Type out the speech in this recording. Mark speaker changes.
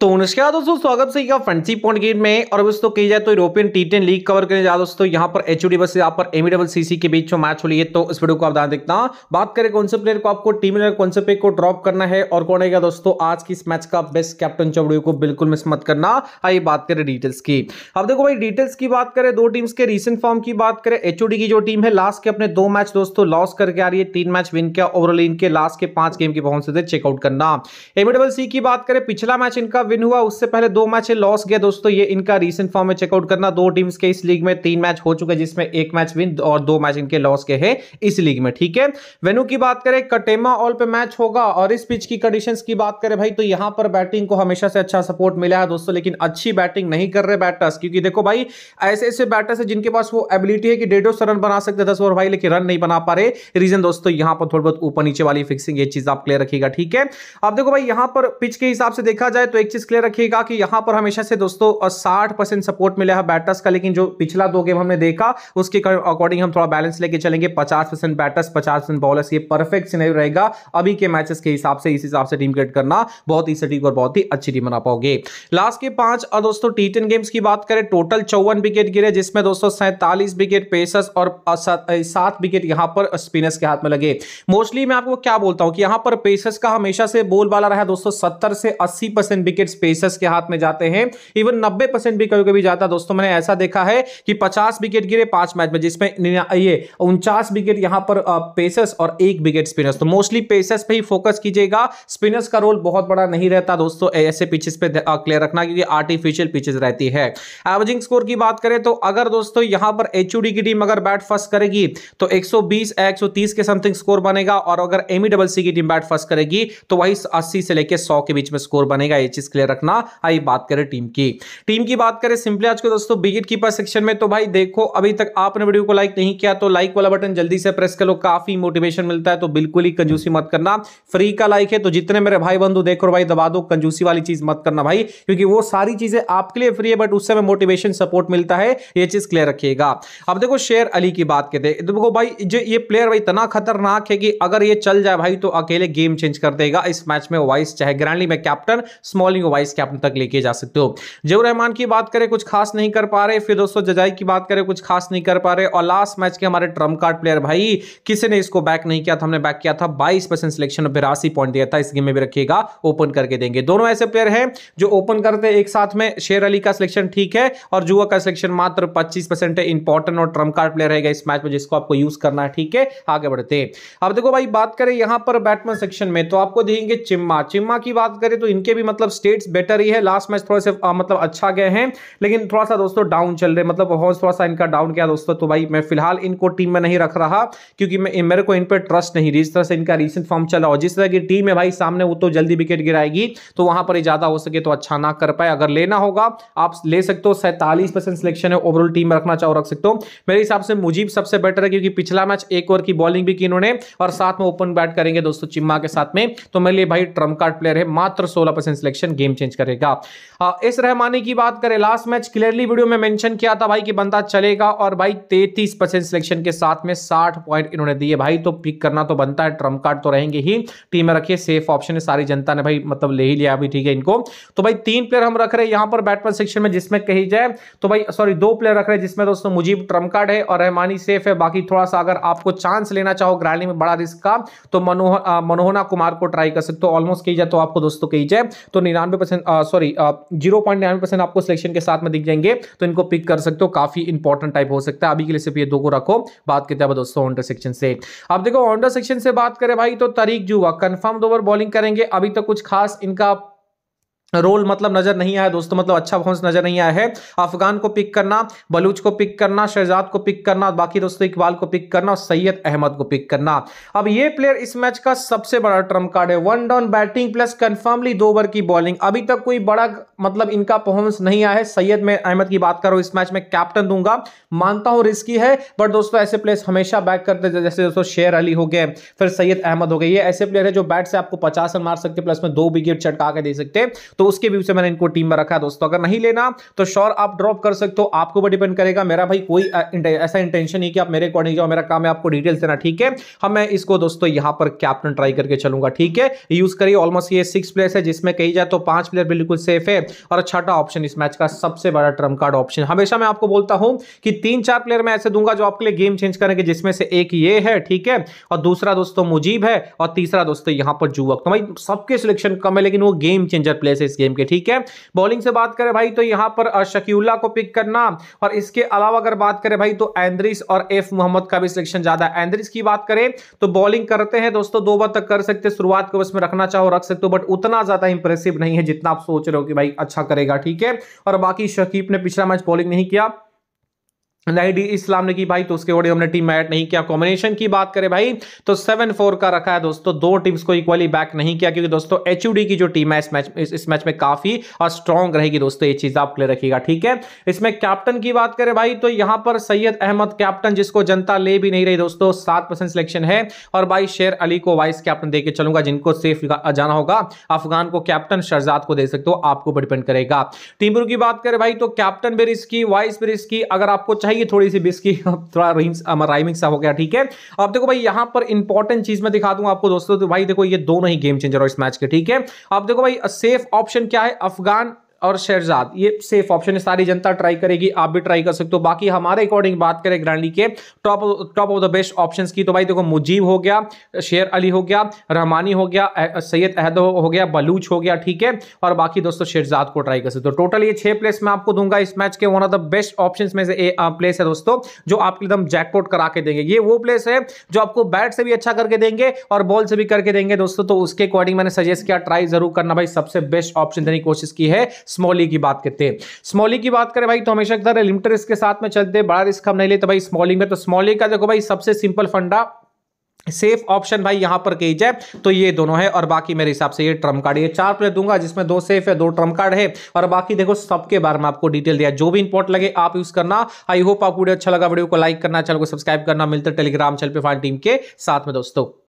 Speaker 1: तो नमस्कार दोस्तों स्वागत से फ्रेंडशिप पॉइंट गेट में और दोस्तों कही जाए तो European T ten league cover करने जा दोस्तों यहाँ पर एच डी वर्सेज यहाँ पर एमी डबल सीसी के बीच में मैच हो है तो इस वीडियो को आप ध्यान देखना बात करें कौन से प्लेयर को आपको टीम कौन से प्लेयर को ड्रॉप करना है और कौन है दोस्तों आज की इस मैच का बेस्ट कैप्टन चौबड़ियों को बिल्कुल मिस मत करना आइए बात करें डिटेल्स की अब देखो भाई डिटेल्स की बात करें दो टीम्स के रिसेंट फॉर्म की बात करें एच की जो टीम है लास्ट के अपने दो मैच दोस्तों लॉस करके आ रही है तीन मैच विन किया ओवरऑल इनके लास्ट के पांच गेम की पहुंच से चेकआउट करना एमी डबल सी की बात करें पिछला मैच इनका विन हुआ उससे पहले दो मैच लॉस गया दोस्तों ये इनका रीसेंट फॉर्म में चेकआउट करना दो टीम्स के इस लीग में तीन मैच हो चुके जिसमें एक मैच विन और दो मैच इनके लॉस के है इस लीग में ठीक है वेनू की बात करें कटेमा ऑल पे मैच होगा और इस पिच की कंडीशन की बात करें भाई तो यहां पर बैटिंग को हमेशा से अच्छा सपोर्ट मिला है दोस्तों लेकिन अच्छी बैटिंग नहीं कर रहे बैटर्स क्योंकि देखो भाई ऐसे ऐसे बैटर्स है जिनके पास वो एबिलिटी है कि डेढ़ सौ रन बना सकते दस ओवर भाई लेकिन रन नहीं बना पा रहे रीजन दोस्तों यहां पर थोड़ी बहुत ऊपर नीचे वाली फिक्सिंग ये चीज आप क्लियर रखिएगा ठीक है अब देखो भाई यहां पर पिच के हिसाब से देखा जाए तो एक चीज़ क्लियर रखिएगा कि यहां पर हमेशा से दोस्तों साठ परसेंट सपोर्ट मिला है बैटर्स का लेकिन जो पिछला दो गेम हमने देखा उसके अकॉर्डिंग हम थोड़ा बैलेंस लेके चलेंगे पचास परसेंट बैटर्स पचास परसेंट बॉलर्स ये परफेक्ट सिनेरियो रहेगा अभी के मैचेस के हिसाब से इस हिसाब से टीम क्रिएट करना बहुत ही सटीक और बहुत ही अच्छी टीम बना पाओगे लास्ट के पांच और दोस्तों टी गेम्स की बात करें टोटल चौवन विकेट गिरे जिसमें दोस्तों सैंतालीस विकेट पेसर्स और सात विकेट यहाँ पर स्पिनर्स के हाथ में लगे मोस्टली मैं आपको क्या बोलता हूँ कि यहाँ पर पेसर्स का हमेशा से बोल वाला रहा दोस्तों सत्तर से अस्सी विकेट मार्केट्स स्पेसर्स के हाथ में जाते हैं इवन नब्बे परसेंट भी कभी कभी जाता दोस्तों मैंने ऐसा देखा है कि पचास विकेट गिरे पांच मैच में जिसमें ये उनचास विकेट यहां पर पेसर्स और एक विकेट स्पिनर्स तो मोस्टली पेसर्स पर ही फोकस कीजिएगा स्पिनर्स का रोल बहुत बड़ा नहीं रहता दोस्तों ऐसे पिचेस पे क्लियर रखना क्योंकि आर्टिफिशियल पिचेस रहती है एवरेजिंग स्कोर की बात करें तो अगर दोस्तों यहां पर एच की टीम अगर बैट फर्स्ट करेगी तो 120 130 के समथिंग स्कोर बनेगा और अगर एमी डबल सी की टीम बैट फर्स्ट करेगी तो वही 80 से लेकर 100 के बीच में स्कोर बनेगा ये चीज क्लियर रखना आई बात करें टीम की टीम की बात करें सिंपली आज के दोस्तों विकेट कीपर सेक्शन में तो भाई देखो अभी तक आपने वीडियो को लाइक नहीं किया तो लाइक वाला बटन जल्दी से प्रेस कर लो काफी मोटिवेशन मिलता है तो बिल्कुल ही कंजूसी मत करना फ्री का लाइक है तो जितने मेरे भाई बंधु देखो भाई दबा दो कंजूसी वाली चीज मत करना भाई क्योंकि वो सारी चीजें आपके लिए फ्री है बट उससे मोटिवेशन सपोर्ट मिलता है ये चीज क्लियर रखिएगा अब देखो शेर अली की बात कहते देखो भाई जो ये प्लेयर भाई इतना खतरनाक है कि अगर ये चल जाए भाई तो अकेले गेम चेंज कर देगा इस मैच में वाइस चाहे ग्रैंडली में कैप्टन स्मॉलिंग वाइस कैप्टन तक लेके जा सकते हो जहूर रहमान की बात करें कुछ खास नहीं कर पा रहे फिर दोस्तों जजाई की बात करें कुछ खास नहीं कर पा रहे और लास्ट मैच के हमारे ट्रम्प कार्ड प्लेयर भाई किसी ने इसको बैक नहीं किया था हमने बैक किया था बाईस परसेंट सिलेक्शन और बिरासी पॉइंट दिया था इस गेम में भी रखिएगा ओपन करके देंगे दोनों ऐसे प्लेयर हैं जो ओपन करते एक साथ में शेर अली का सिलेक्शन ठीक है और जुआ का सिलेक्शन मात्र पच्चीस है इंपॉर्टेंट और ट्रम्प कार्ड प्लेयर रहेगा इस मैच में जिसको आपको यूज करना है ठीक है आगे बढ़ते अब देखो भाई बात करें यहां पर बैटमैन सेक्शन में तो आपको देखेंगे चिम्मा चिम्मा की बात करें तो इनके भी मतलब स्टेट रेट्स बेटर ही है लास्ट मैच थोड़ा सा मतलब अच्छा गए हैं लेकिन थोड़ा सा दोस्तों डाउन चल रहे मतलब हॉर्स थोड़ा सा इनका डाउन किया दोस्तों तो भाई मैं फिलहाल इनको टीम में नहीं रख रहा क्योंकि मैं मेरे को इन पर ट्रस्ट नहीं जिस तरह से इनका रिसेंट फॉर्म चला और जिस तरह की टीम है भाई सामने वो तो जल्दी विकेट गिराएगी तो वहां पर ज़्यादा हो सके तो अच्छा ना कर पाए अगर लेना होगा आप ले सकते हो सैंतालीस परसेंट सिलेक्शन है ओवरऑल टीम में रखना चाहो रख सकते हो मेरे हिसाब से मुजीब सबसे बेटर है क्योंकि पिछला मैच एक ओवर की बॉलिंग भी की इन्होंने और साथ में ओपन बैट करेंगे दोस्तों चिम्मा के साथ में तो मेरे लिए भाई ट्रम्प कार्ड प्लेयर है मात्र सोलह सिलेक्शन गेम गेम चेंज करेगा इस रहमानी की बात करें लास्ट मैच क्लियरली वीडियो में मेंशन किया था भाई कि बंदा चलेगा और भाई तैतीस परसेंट सिलेक्शन के साथ में साठ पॉइंट इन्होंने दिए भाई तो पिक करना तो बनता है ट्रम्प कार्ड तो रहेंगे ही टीम में रखिए सेफ ऑप्शन है सारी जनता ने भाई मतलब ले ही लिया अभी ठीक है इनको तो भाई तीन प्लेयर हम रख रहे हैं यहाँ पर बैटमैन सेक्शन में जिसमें कही जाए तो भाई सॉरी दो प्लेयर रख रहे हैं जिसमें दोस्तों मुजीब ट्रम्प कार्ड है और रहमानी सेफ है बाकी थोड़ा सा अगर आपको चांस लेना चाहो ग्राइंडिंग में बड़ा रिस्क का तो मनोहना कुमार को ट्राई कर सकते हो ऑलमोस्ट कही जाए तो आपको दोस्तों कही जाए तो निन्यानवे निन्यानवे परसेंट सॉरी जीरो पॉइंट निन्यानवे परसेंट आपको सिलेक्शन के साथ में दिख जाएंगे तो इनको पिक कर सकते हो काफी इंपॉर्टेंट टाइप हो सकता है अभी के लिए सिर्फ ये दो को रखो बात करते हैं दोस्तों ऑनडर सेक्शन से अब देखो ऑनडर सेक्शन से बात करें भाई तो तरीक जुआ कंफर्म ओवर बॉलिंग करेंगे अभी तक तो कुछ खास इनका रोल मतलब नजर नहीं आया दोस्तों मतलब अच्छा परफॉर्मेंस नजर नहीं आया है अफगान को पिक करना बलूच को पिक करना शहजाद को पिक करना बाकी दोस्तों इकबाल को पिक करना और सैयद अहमद को पिक करना अब ये प्लेयर इस मैच का सबसे बड़ा ट्रम कार्ड है one down batting plus confirmly दो ओवर की बॉलिंग अभी तक कोई बड़ा मतलब इनका परफॉर्मेंस नहीं आया है सैयद में अहमद की बात करो इस मैच में कैप्टन दूंगा मानता हूं रिस्की है बट दोस्तों ऐसे प्लेयर्स हमेशा बैक करते जैसे दोस्तों शेर अली हो गए फिर सैयद अहमद हो गए ये ऐसे प्लेयर है जो बैट से आपको पचास रन मार सकते प्लस में दो विकेट चटका के दे सकते तो उसके व्यू से मैंने इनको टीम में रखा दोस्तों अगर नहीं लेना तो श्योर आप ड्रॉप कर सकते हो आपके ऊपर डिपेंड करेगा मेरा भाई कोई ऐसा इंटेंशन नहीं कि आप मेरे अकॉर्डिंग जाओ मेरा काम है आपको डिटेल्स देना ठीक है हम हाँ, मैं इसको दोस्तों यहाँ पर कैप्टन ट्राई करके चलूंगा ठीक है यूज करिए ऑलमोस्ट ये सिक्स प्लेयर्स है जिसमें कही जाए तो पांच प्लेयर बिल्कुल सेफ है और छठा अच्छा ऑप्शन इस मैच का सबसे बड़ा ट्रम कार्ड ऑप्शन हमेशा मैं आपको बोलता हूं कि तीन चार प्लेयर मैं ऐसे दूंगा जो आपके लिए गेम चेंज करेंगे जिसमें से एक ये है ठीक है और दूसरा दोस्तों मुजीब है और तीसरा दोस्तों यहाँ पर जुवक तो भाई सबके सिलेक्शन कम है लेकिन वो गेम चेंजर प्लेयर है इस गेम के ठीक है बॉलिंग से बात करें भाई तो यहां पर शकीउल्ला को पिक करना और इसके अलावा अगर बात करें भाई तो एंद्रिस और एफ मोहम्मद का भी सिलेक्शन ज्यादा एंद्रिस की बात करें तो बॉलिंग करते हैं दोस्तों दो बार तक कर सकते शुरुआत को उसमें रखना चाहो रख सकते हो बट उतना ज्यादा इंप्रेसिव नहीं है जितना आप सोच रहे हो कि भाई अच्छा करेगा ठीक है और बाकी शकीब ने पिछला मैच बॉलिंग नहीं किया नहीं इस्लाम ने की भाई तो उसके ओडी हमने टीम ऐड नहीं किया कॉम्बिनेशन की बात करें भाई तो सेवन फोर का रखा है दोस्तों दो टीम्स को इक्वली बैक नहीं किया क्योंकि दोस्तों एच की जो टीम है इस मैच इस, इस मैच में काफी और स्ट्रॉन्ग रहेगी दोस्तों ये चीज आप क्लियर रखिएगा ठीक है इसमें कैप्टन की बात करें भाई तो यहां पर सैयद अहमद कैप्टन जिसको जनता ले भी नहीं रही दोस्तों सात सिलेक्शन है और भाई शेर अली को वाइस कैप्टन देकर चलूंगा जिनको सेफ जाना होगा अफगान को कैप्टन शर्जाद को दे सकते हो आपको डिपेंड करेगा टीमरू की बात करें भाई तो कैप्टन भी रिस्की वाइस भी रिस्की अगर आपको चाहिए चाहिए थोड़ी सी बिस्की थोड़ा रीम्स राइमिंग सा हो गया ठीक है अब देखो भाई यहाँ पर इंपॉर्टेंट चीज मैं दिखा दूंगा आपको दोस्तों तो भाई देखो ये दोनों ही गेम चेंजर हो इस मैच के ठीक है अब देखो भाई सेफ ऑप्शन क्या है अफगान और शहजाद ये सेफ ऑप्शन है सारी जनता ट्राई करेगी आप भी ट्राई कर सकते हो बाकी हमारे अकॉर्डिंग बात करें ग्रांडी के top top of the best option की तो भाई देखो मुजीब हो गया शेर अली हो गया रहमानी हो गया सैयद अहद हो गया बलूच हो गया ठीक है और बाकी दोस्तों शेरजाद को ट्राई कर सकते हो टोटल ये छह प्लेस मैं आपको दूंगा इस मैच के one of the best option में से ए, आ, प्लेस है दोस्तों जो आपके एकदम जैकपोट करा के देंगे ये वो प्लेस है जो आपको बैट से भी अच्छा करके देंगे और बॉल से भी करके देंगे दोस्तों तो उसके अकॉर्डिंग मैंने सजेस्ट किया ट्राई जरूर करना भाई सबसे बेस्ट ऑप्शन देने की कोशिश की है स्मॉली की बात करते हैं स्मॉली की बात करें भाई तो हमेशा की लिमिटर इसके साथ में चलते बड़ा रिस्क हम नहीं लेते भाई स्मॉलिंग में तो स्मॉली का देखो भाई सबसे सिंपल फंडा सेफ ऑप्शन भाई यहां पर कही जाए तो ये दोनों है और बाकी मेरे हिसाब से ये ट्रम्प कार्ड ये चार प्लेयर दूंगा जिसमें दो सेफ है दो ट्रम्प कार्ड है और बाकी देखो सबके बारे में आपको डिटेल दिया जो भी इंपोर्ट लगे आप यूज करना आई होप आपको वीडियो अच्छा लगा वीडियो को लाइक करना चैनल को सब्सक्राइब करना मिलते टेलीग्राम चल पे फाइन टीम के साथ में दोस्तों